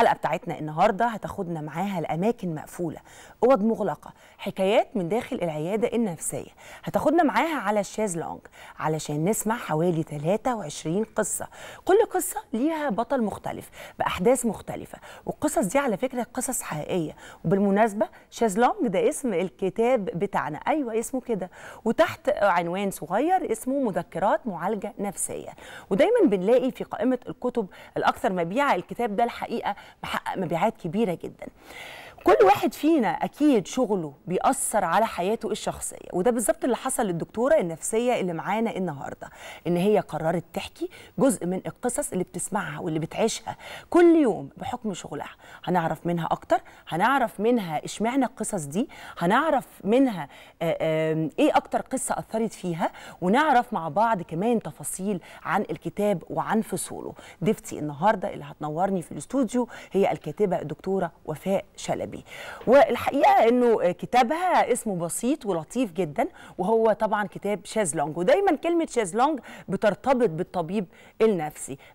الحلقه بتاعتنا النهارده هتاخدنا معاها لاماكن مقفوله اوض مغلقه حكايات من داخل العياده النفسيه هتاخدنا معاها على الشازلونج علشان نسمع حوالي 23 قصه كل قصه ليها بطل مختلف باحداث مختلفه والقصص دي على فكره قصص حقيقيه وبالمناسبه لونج ده اسم الكتاب بتاعنا ايوه اسمه كده وتحت عنوان صغير اسمه مذكرات معالجه نفسيه ودايما بنلاقي في قائمه الكتب الاكثر مبيعا الكتاب ده الحقيقه محقق مبيعات كبيره جدا كل واحد فينا اكيد شغله بيأثر على حياته الشخصيه وده بالظبط اللي حصل للدكتوره النفسيه اللي معانا النهارده ان هي قررت تحكي جزء من القصص اللي بتسمعها واللي بتعيشها كل يوم بحكم شغلها هنعرف منها اكتر هنعرف منها اشمعنى القصص دي هنعرف منها آه، ايه اكتر قصه اثرت فيها ونعرف مع بعض كمان تفاصيل عن الكتاب وعن فصوله ضيفتي النهارده اللي هتنورني في الاستوديو هي الكاتبه الدكتوره وفاء شلبي بيه والحقيقه انه كتابها اسمه بسيط ولطيف جدا وهو طبعا كتاب شازلونج ودايما كلمه شازلونج بترتبط بالطبيب النفسي